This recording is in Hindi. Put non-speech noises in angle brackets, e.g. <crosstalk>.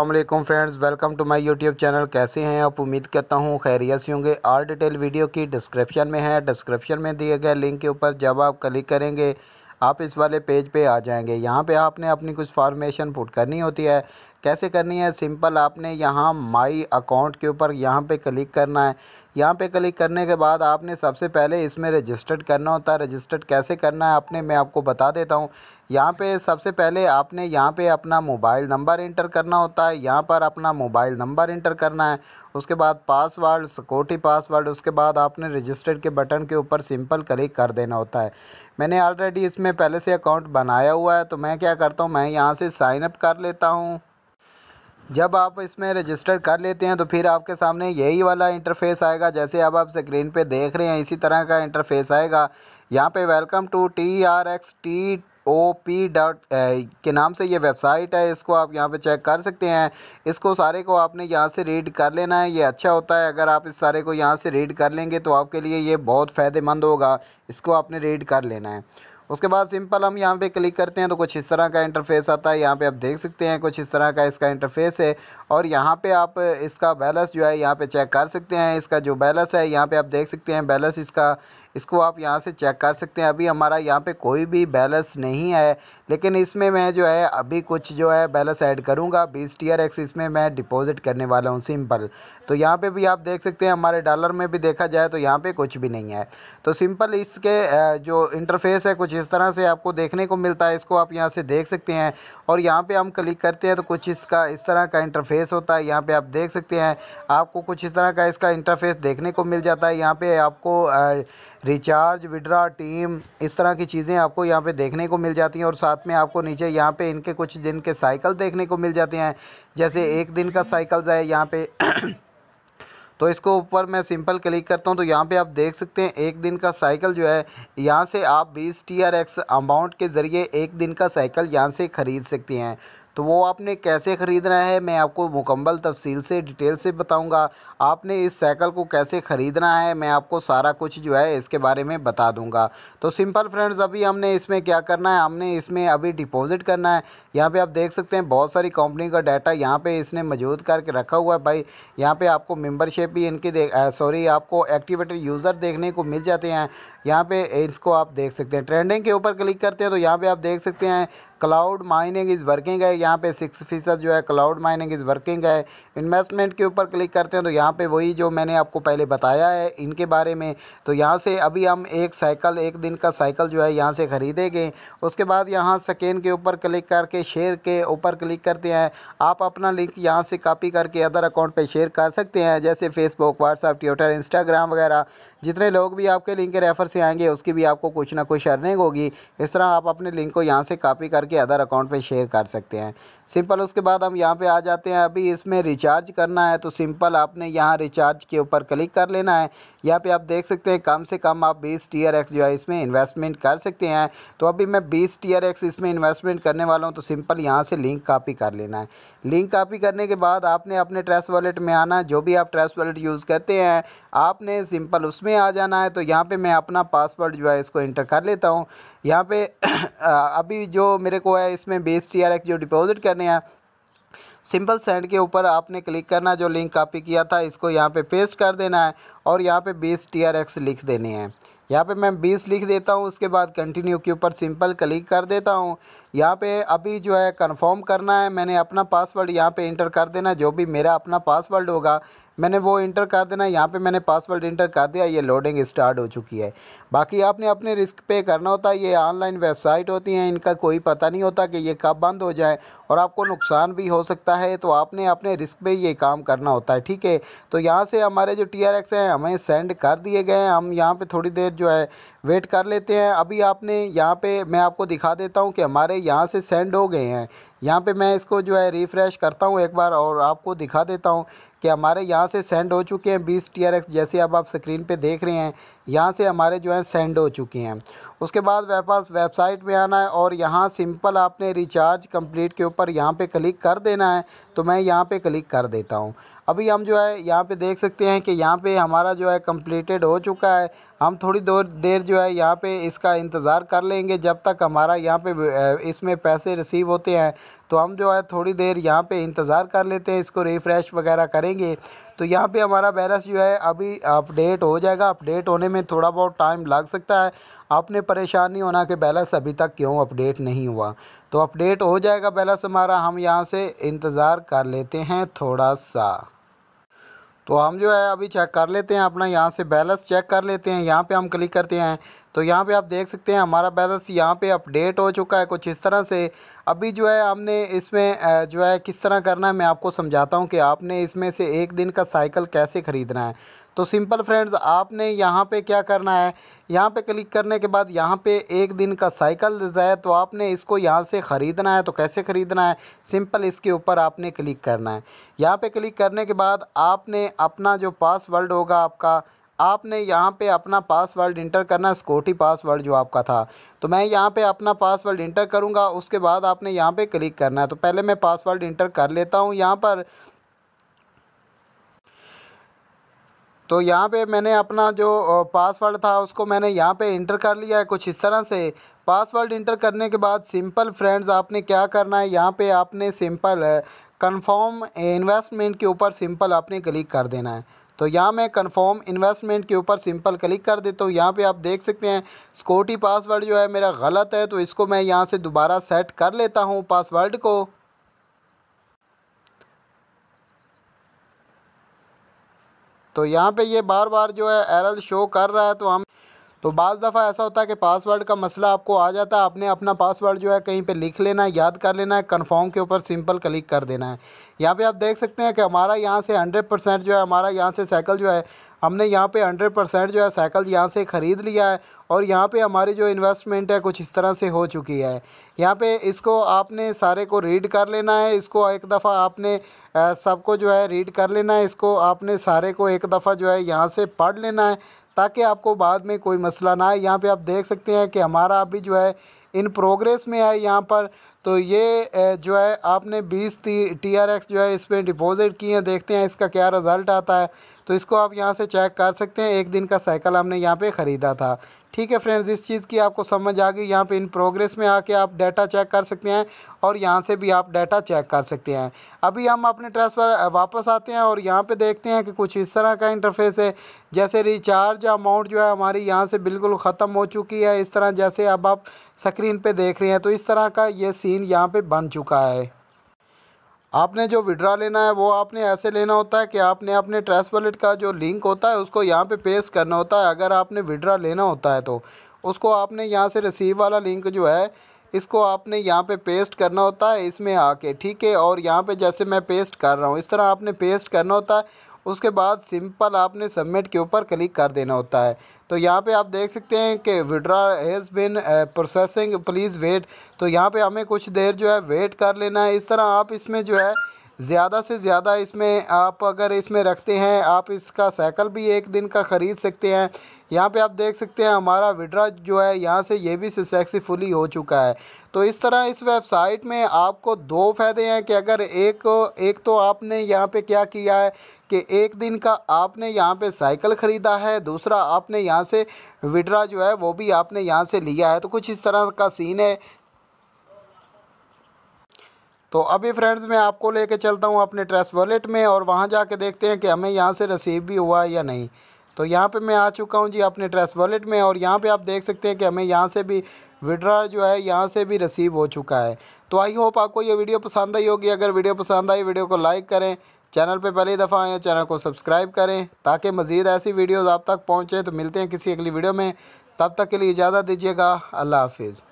अल्लाम friends welcome to my YouTube channel कैसे हैं आप उम्मीद करता हूं खैरियत से होंगे ऑल डिटेल वीडियो की डिस्क्रिप्शन में है डिस्क्रिप्शन में दिए गए लिंक के ऊपर जब आप क्लिक करेंगे आप इस वाले पेज पे आ जाएंगे यहाँ पे आपने अपनी कुछ फार्मेशन पुट करनी होती है कैसे करनी है सिंपल आपने यहाँ माई अकाउंट के ऊपर यहाँ पे क्लिक करना है यहाँ पे क्लिक करने के बाद आपने सबसे पहले इसमें रजिस्टर्ड करना होता है रजिस्टर्ड कैसे करना है आपने मैं आपको बता देता हूँ यहाँ पे सबसे पहले आपने यहाँ पे अपना मोबाइल नंबर इंटर करना होता है यहाँ पर अपना मोबाइल नंबर इंटर करना है उसके बाद पासवर्ड सिक्योरिटी पासवर्ड उसके बाद आपने रजिस्टर्ड के बटन के ऊपर सिंपल क्लिक कर देना होता है मैंने ऑलरेडी इसमें पहले से अकाउंट बनाया हुआ है तो मैं क्या करता हूँ मैं यहाँ से साइन अप कर लेता हूँ जब आप इसमें रजिस्टर कर लेते हैं तो फिर आपके सामने यही वाला इंटरफेस आएगा जैसे अब आप स्क्रीन पे देख रहे हैं इसी तरह का इंटरफेस आएगा यहाँ पे welcome to T R X T O P dot के नाम से ये वेबसाइट है इसको आप यहाँ पे चेक कर सकते हैं इसको सारे को आपने यहाँ से रीड कर लेना है ये अच्छा होता है अगर आप इस सारे को यहाँ से रीड कर लेंगे तो आपके लिए ये बहुत फ़ायदेमंद होगा इसको आपने रीड कर लेना है उसके बाद सिंपल हम यहाँ पे क्लिक करते हैं तो कुछ इस तरह का इंटरफेस आता है यहाँ पे आप देख सकते हैं कुछ इस तरह का इसका इंटरफेस है और यहाँ पे आप इसका बैलेंस जो है यहाँ पे चेक कर सकते हैं इसका जो बैलेंस है यहाँ पे आप देख सकते हैं बैलेंस इसका इसको आप यहाँ से चेक कर सकते हैं अभी हमारा यहाँ पे कोई भी बैलेंस नहीं है लेकिन इसमें मैं जो है अभी कुछ जो है बैलेंस ऐड करूँगा बीस टी आर एक्स इसमें मैं डिपॉजिट करने वाला हूँ सिंपल तो यहाँ पे भी आप देख सकते हैं हमारे डॉलर में भी देखा जाए तो यहाँ पे कुछ भी नहीं है तो सिंपल इसके जो इंटरफेस है कुछ इस तरह से आपको देखने को मिलता है इसको आप यहाँ से देख सकते हैं और यहाँ पर हम क्लिक करते हैं तो कुछ इसका इस तरह का इंटरफेस होता है यहाँ पर आप देख सकते हैं आपको कुछ इस तरह का इसका इंटरफेस देखने को मिल जाता है यहाँ पर आपको रिचार्ज विड्रा टीम इस तरह की चीज़ें आपको यहाँ पे देखने को मिल जाती हैं और साथ में आपको नीचे यहाँ पे इनके कुछ दिन के साइकिल देखने को मिल जाते हैं जैसे हम्म। एक दिन का साइकिल्स है यहाँ पे तो इसको ऊपर मैं सिंपल क्लिक करता हूँ तो यहाँ पे आप देख सकते हैं एक दिन का साइकिल जो है यहाँ से आप 20 टी आर एक्स अमाउंट के ज़रिए एक दिन का साइकिल यहाँ से ख़रीद सकती हैं तो वो आपने कैसे ख़रीदना है मैं आपको मुकम्मल तफसील से डिटेल से बताऊँगा आपने इस साइकिल को कैसे ख़रीदना है मैं आपको सारा कुछ जो है इसके बारे में बता दूँगा तो सिंपल फ्रेंड्स अभी हमने इसमें क्या करना है हमने इसमें अभी डिपॉज़िट करना है यहाँ पर आप देख सकते हैं बहुत सारी कंपनी का डाटा यहाँ पर इसने मौजूद करके रखा हुआ है भाई यहाँ पर आपको मेम्बरशिप भी इनकी सॉरी आपको एक्टिवेटेड यूज़र देखने को मिल जाते हैं यहाँ पे इसको आप देख सकते हैं ट्रेंडिंग के ऊपर क्लिक करते हैं तो यहाँ पे आप देख सकते हैं क्लाउड माइनिंग इज़ वर्किंग है यहाँ पे सिक्स फीसद जो है क्लाउड माइनिंग इज़ वर्किंग है इन्वेस्टमेंट के ऊपर क्लिक करते हैं तो यहाँ पे वही जो मैंने आपको पहले बताया है इनके बारे में तो यहाँ से अभी हम एक साइकिल एक दिन का साइकिल जो है यहाँ से ख़रीदेंगे उसके बाद यहाँ सेकेंड के ऊपर क्लिक करके शेयर के ऊपर क्लिक करते हैं आप अपना लिंक यहाँ से कापी करके अदर अकाउंट पर शेयर कर सकते हैं जैसे फेसबुक व्हाट्सअप ट्विटर इंस्टाग्राम वगैरह जितने लोग भी आपके लिंक के रेफर से आएंगे उसकी भी आपको कुछ ना कुछ अर्निंग होगी इस तरह आप अपने लिंक को यहाँ से कापी करके अदर अकाउंट पर शेयर कर सकते हैं सिंपल उसके बाद हम यहाँ पर आ जाते हैं अभी इसमें रिचार्ज करना है तो सिंपल आपने यहाँ रिचार्ज के ऊपर क्लिक कर लेना है यहाँ पर आप देख सकते हैं कम से कम आप बीस टी जो है इसमें इन्वेस्टमेंट कर सकते हैं तो अभी मैं बीस टी इसमें इन्वेस्टमेंट करने वाला हूँ तो सिंपल यहाँ से लिंक कापी कर लेना है लिंक कापी करने के बाद आपने अपने ट्रेस वॉलेट में आना जो भी आप ट्रेस वॉलेट यूज़ करते हैं आपने सिंपल उसमें में आ जाना है तो यहाँ पे मैं अपना पासवर्ड जो है इसको इंटर कर लेता हूँ यहाँ पे <clears throat> अभी जो मेरे को है इसमें बेस टी जो डिपॉजिट करने हैं सिंपल सेंड के ऊपर आपने क्लिक करना जो लिंक कॉपी किया था इसको यहाँ पे पेस्ट कर देना है और यहाँ पे बेस टी लिख देने हैं यहाँ पे मैं 20 लिख देता हूँ उसके बाद कंटिन्यू के ऊपर सिंपल क्लिक कर देता हूँ यहाँ पे अभी जो है कंफर्म करना है मैंने अपना पासवर्ड यहाँ पे इंटर कर देना जो भी मेरा अपना पासवर्ड होगा मैंने वो इंटर कर देना यहाँ पे मैंने पासवर्ड इंटर कर दिया ये लोडिंग स्टार्ट हो चुकी है बाकी आपने अपने रिस्क पे करना होता है ये ऑनलाइन वेबसाइट होती हैं इनका कोई पता नहीं होता कि ये कब बंद हो जाए और आपको नुकसान भी हो सकता है तो आपने अपने रिस्क पे ये काम करना होता है ठीक है तो यहाँ से हमारे जो टी हैं हमें सेंड कर दिए गए हैं हम यहाँ पर थोड़ी देर जो है वेट कर लेते हैं अभी आपने यहाँ पे मैं आपको दिखा देता हूँ कि हमारे यहाँ से सेंड हो गए हैं यहाँ पे मैं इसको जो है रिफ़्रेश करता हूँ एक बार और आपको दिखा देता हूँ कि हमारे यहाँ से सेंड हो चुके हैं बीस टी जैसे अब आप स्क्रीन पे देख रहे हैं यहाँ से हमारे जो है सेंड हो चुके हैं उसके बाद वापस वेबसाइट पे आना है और यहाँ सिंपल आपने रिचार्ज कंप्लीट के ऊपर यहाँ पे क्लिक कर देना है तो मैं यहाँ पे क्लिक कर देता हूँ अभी हम जो है यहाँ पे देख सकते हैं कि यहाँ पे हमारा जो है कंप्लीटेड हो चुका है हम थोड़ी देर देर जो है यहाँ पे इसका इंतज़ार कर लेंगे जब तक हमारा यहाँ पे इसमें पैसे रिसीव होते हैं तो हम जो है थोड़ी देर यहाँ पे इंतज़ार कर लेते हैं इसको रिफ़्रेश वगैरह करेंगे तो यहाँ पे हमारा बैलेंस जो है अभी अपडेट हो जाएगा अपडेट होने में थोड़ा बहुत टाइम लग सकता है आपने परेशान नहीं होना कि बैलेंस अभी तक क्यों अपडेट नहीं हुआ तो अपडेट हो जाएगा बैलेंस हमारा हम यहाँ से इंतज़ार कर लेते हैं थोड़ा सा तो हम जो है अभी चेक कर लेते हैं अपना यहाँ से बैलेंस चेक कर लेते हैं यहाँ पे हम क्लिक करते हैं तो यहाँ पे आप देख सकते हैं हमारा बैलेंस यहाँ पे अपडेट हो चुका है कुछ इस तरह से अभी जो है हमने इसमें जो है किस तरह करना है मैं आपको समझाता हूँ कि आपने इसमें से एक दिन का साइकिल कैसे ख़रीदना है तो सिंपल फ्रेंड्स आपने यहाँ पे क्या करना है यहाँ पे क्लिक करने के बाद यहाँ पे एक दिन का साइकिल जाए तो आपने इसको यहाँ से ख़रीदना है तो कैसे ख़रीदना है सिंपल इसके ऊपर आपने क्लिक करना है यहाँ पे क्लिक करने के बाद आपने अपना जो पासवर्ड होगा आपका आपने यहाँ पे अपना पासवर्ड इंटर करना सिक्योरिटी पासवर्ड जो आपका था तो मैं यहाँ पे अपना पासवर्ड इंटर करूँगा उसके बाद आपने यहाँ पे क्लिक करना है तो पहले मैं पासवर्ड इंटर कर लेता हूँ यहाँ पर तो यहाँ पे मैंने अपना जो पासवर्ड था उसको मैंने यहाँ पे इंटर कर लिया है कुछ इस तरह से पासवर्ड इंटर करने के बाद सिंपल फ्रेंड्स आपने क्या करना है यहाँ पे आपने सिंपल कंफर्म इन्वेस्टमेंट के ऊपर सिंपल आपने क्लिक कर देना है तो यहाँ मैं कन्फर्म इन्वेस्टमेंट के ऊपर सिंपल क्लिक कर देता हूँ यहाँ पे आप देख सकते हैं स्कोटी पासवर्ड जो है मेरा गलत है तो इसको मैं यहाँ से दोबारा सेट कर लेता हूँ पासवर्ड को तो यहाँ पे ये बार बार जो है एरल शो कर रहा है तो हम तो बज़ दफ़ा ऐसा होता है कि पासवर्ड का मसला आपको आ जाता है आपने अपना पासवर्ड जो है कहीं पे लिख लेना है याद कर लेना है कंफर्म के ऊपर सिंपल क्लिक कर देना है यहाँ पे आप देख सकते हैं कि हमारा यहाँ से 100 परसेंट जो है हमारा यहाँ से साइकिल जो है हमने यहाँ पे 100 परसेंट जो है साइकिल यहाँ से ख़रीद लिया है और यहाँ पे हमारी जो इन्वेस्टमेंट है कुछ इस तरह से हो चुकी है यहाँ पे इसको आपने सारे को रीड कर लेना है इसको एक दफ़ा आपने सबको जो है रीड कर लेना है इसको आपने सारे को एक दफ़ा जो है यहाँ से पढ़ लेना है ताकि आपको बाद में कोई मसला ना आए यहाँ पे आप देख सकते हैं कि हमारा अभी जो है इन प्रोग्रेस में है यहाँ पर तो ये जो है आपने 20 टी आर एक्स जो है इस पर डिपॉज़िट किए हैं देखते हैं इसका क्या रिज़ल्ट आता है तो इसको आप यहाँ से चेक कर सकते हैं एक दिन का साइकिल हमने यहाँ पे ख़रीदा था ठीक है फ्रेंड्स इस चीज़ की आपको समझ आ गई यहाँ पे इन प्रोग्रेस में आके आप डाटा चेक कर सकते हैं और यहाँ से भी आप डाटा चेक कर सकते हैं अभी हम अपने ट्रेस पर वापस आते हैं और यहाँ पे देखते हैं कि कुछ इस तरह का इंटरफेस है जैसे रिचार्ज अमाउंट जो है हमारी यहाँ से बिल्कुल ख़त्म हो चुकी है इस तरह जैसे अब आप स्क्रीन पर देख रहे हैं तो इस तरह का ये सीन यहाँ पर बन चुका है आपने जो विड्रा लेना है वो आपने ऐसे लेना होता है कि आपने अपने ट्रेस वॉलेट का जो लिंक होता है उसको यहाँ पे पेस्ट करना होता है अगर आपने विड्रा लेना होता है तो उसको आपने यहाँ से रिसीव वाला लिंक जो है इसको आपने यहाँ पे पेस्ट करना होता है इसमें आके ठीक है और यहाँ पे जैसे मैं पेस्ट कर रहा हूँ इस तरह आपने पेस्ट करना होता है उसके बाद सिंपल आपने सबमिट के ऊपर क्लिक कर देना होता है तो यहाँ पे आप देख सकते हैं कि withdraw has been processing please wait तो यहाँ पे हमें कुछ देर जो है वेट कर लेना है इस तरह आप इसमें जो है ज़्यादा से ज़्यादा इसमें आप अगर इसमें रखते हैं आप इसका साइकिल भी एक दिन का ख़रीद सकते हैं यहाँ पे आप देख सकते हैं हमारा विड्रा जो है यहाँ से ये भी सक्सेसफुली हो चुका है तो इस तरह इस वेबसाइट में आपको दो फ़ायदे हैं कि अगर एक एक तो आपने यहाँ पे क्या किया है कि एक दिन का आपने यहाँ पे साइकिल ख़रीदा है दूसरा आपने यहाँ से विड्रा जो है वो भी आपने यहाँ से लिया है तो कुछ इस तरह का सीन है तो अभी फ्रेंड्स मैं आपको लेके चलता हूँ अपने ट्रेस वॉलेट में और वहाँ जाके देखते हैं कि हमें यहाँ से रिसीव भी हुआ है या नहीं तो यहाँ पे मैं आ चुका हूँ जी अपने ट्रेस वॉलेट में और यहाँ पे आप देख सकते हैं कि हमें यहाँ से भी विड्रा जो है यहाँ से भी रिसीव हो चुका है तो आई होप आपको ये वीडियो पसंद आई होगी अगर वीडियो पसंद आई वीडियो को लाइक करें चैनल पर पहली दफ़ा आएँ चैनल को सब्सक्राइब करें ताकि मज़ीद ऐसी वीडियोज़ आप तक पहुँचें तो मिलते हैं किसी अगली वीडियो में तब तक के लिए इजाज़त दीजिएगा अल्लाह हाफिज़